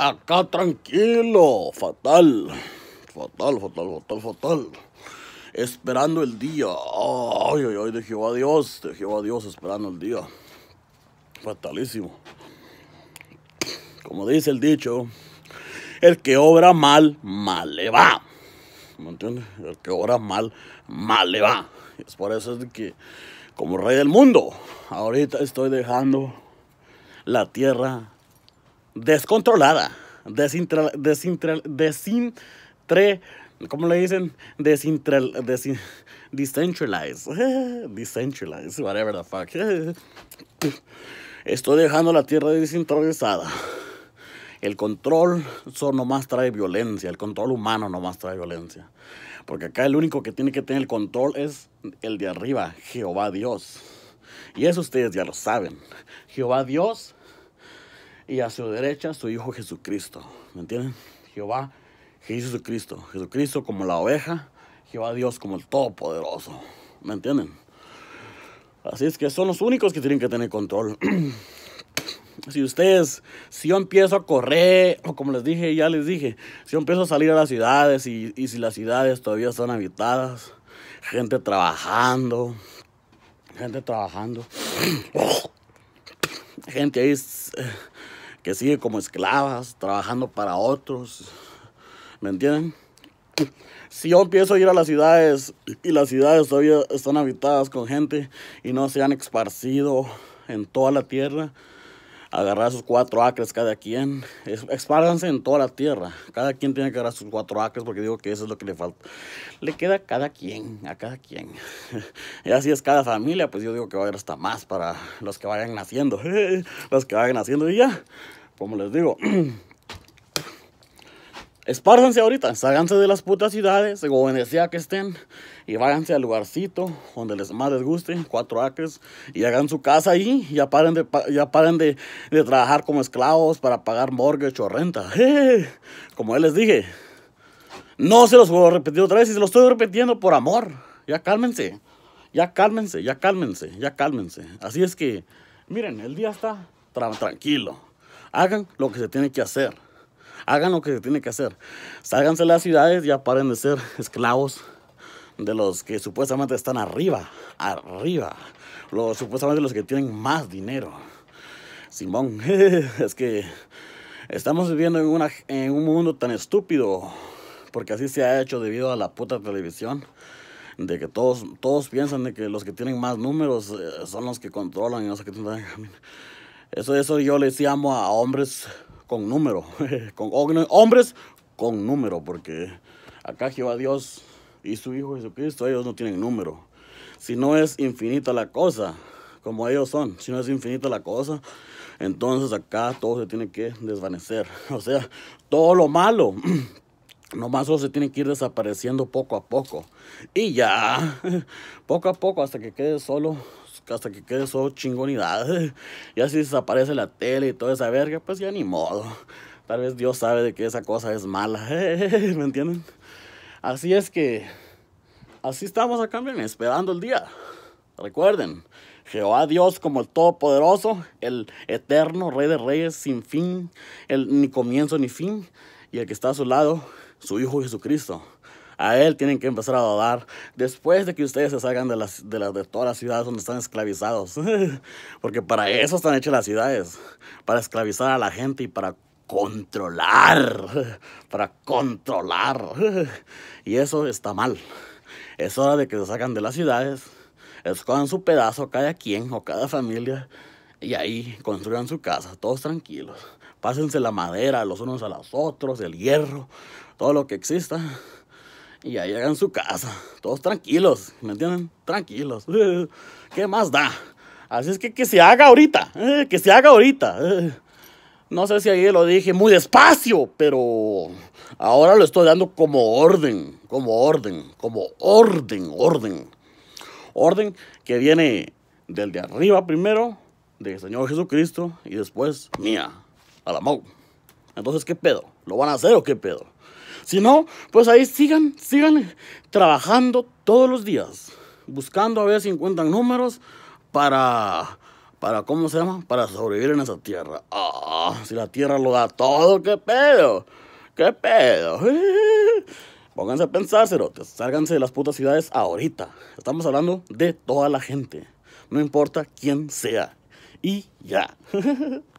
Acá tranquilo, fatal, fatal, fatal, fatal, fatal. Esperando el día. Ay, ay, ay, de Jehová Dios, de Jehová Dios, esperando el día. Fatalísimo. Como dice el dicho, el que obra mal, mal le va. ¿Me entiendes? El que obra mal, mal le va. es por eso es que, como rey del mundo, ahorita estoy dejando la tierra descontrolada, desintra, desintra, desintre, ¿cómo le dicen? Desintra, desin, decentralized, decentralized, whatever the fuck. Estoy dejando la tierra descentralizada. El control solo nomás trae violencia, el control humano nomás trae violencia. Porque acá el único que tiene que tener el control es el de arriba, Jehová Dios. Y eso ustedes ya lo saben. Jehová Dios y a su derecha su Hijo Jesucristo. ¿Me entienden? Jehová, Jesucristo. Jesucristo como la oveja, Jehová Dios como el Todopoderoso. ¿Me entienden? Así es que son los únicos que tienen que tener control. si ustedes, si yo empiezo a correr, o como les dije, ya les dije, si yo empiezo a salir a las ciudades y, y si las ciudades todavía están habitadas, gente trabajando, gente trabajando, gente ahí eh, que sigue como esclavas, trabajando para otros. ¿Me entienden? Si yo empiezo a ir a las ciudades y las ciudades todavía están habitadas con gente y no se han esparcido en toda la tierra, agarrar sus cuatro acres cada quien. Espárganse en toda la tierra. Cada quien tiene que agarrar sus cuatro acres porque digo que eso es lo que le falta. Le queda a cada quien, a cada quien. y así es cada familia, pues yo digo que va a haber hasta más para los que vayan naciendo. los que vayan naciendo y ya, como les digo. Espárdense ahorita, ságanse de las putas ciudades o donde que estén y váganse al lugarcito donde les más les guste, cuatro acres, y hagan su casa ahí, y ya paren de, ya de, trabajar como esclavos para pagar mortgage o renta. Como él les dije, no se los voy a repetir otra vez y se los estoy repitiendo por amor. Ya cálmense, ya cálmense, ya cálmense, ya cálmense. Así es que, miren, el día está tranquilo. Hagan lo que se tiene que hacer hagan lo que se tiene que hacer. Sálganse de las ciudades, y paren de ser esclavos de los que supuestamente están arriba, arriba, los supuestamente los que tienen más dinero. Simón, es que estamos viviendo en, una, en un mundo tan estúpido, porque así se ha hecho debido a la puta televisión, de que todos, todos piensan de que los que tienen más números eh, son los que controlan y no Eso, eso yo les llamo a hombres con número, con hombres con número, porque acá Jehová Dios y su Hijo Jesucristo, ellos no tienen número. Si no es infinita la cosa, como ellos son, si no es infinita la cosa, entonces acá todo se tiene que desvanecer. O sea, todo lo malo, nomás solo se tiene que ir desapareciendo poco a poco. Y ya, poco a poco, hasta que quede solo hasta que quede solo chingonidad. Y así desaparece la tele y toda esa verga, pues ya ni modo. Tal vez Dios sabe de que esa cosa es mala, ¿me entienden? Así es que, así estamos acá, miren, esperando el día. Recuerden, Jehová Dios como el Todopoderoso, el Eterno, Rey de Reyes, sin fin, el ni comienzo ni fin, y el que está a su lado, su Hijo Jesucristo a él tienen que empezar a dudar después de que ustedes se salgan de, de, las, de todas las ciudades donde están esclavizados. Porque para eso están hechas las ciudades, para esclavizar a la gente y para controlar, para controlar. Y eso está mal. Es hora de que se salgan de las ciudades, escojan su pedazo cada quien o cada familia y ahí construyan su casa, todos tranquilos. Pásense la madera los unos a los otros, el hierro, todo lo que exista y ahí llegan a su casa. Todos tranquilos, ¿me entienden? Tranquilos. ¿Qué más da? Así es que que se haga ahorita, eh, que se haga ahorita. Eh. No sé si ayer lo dije muy despacio, pero ahora lo estoy dando como orden, como orden, como orden, orden. Orden que viene del de arriba primero, del Señor Jesucristo, y después mía, a la Mau. Entonces, ¿qué pedo? ¿Lo van a hacer o qué pedo? Si no, pues ahí sigan, sigan trabajando todos los días, buscando a ver si encuentran números para, para ¿cómo se llama? Para sobrevivir en esa tierra. Ah, si la tierra lo da todo, ¿qué pedo? ¿Qué pedo? Pónganse a pensar, cerotes. Sálganse de las putas ciudades ahorita. Estamos hablando de toda la gente. No importa quién sea. Y ya.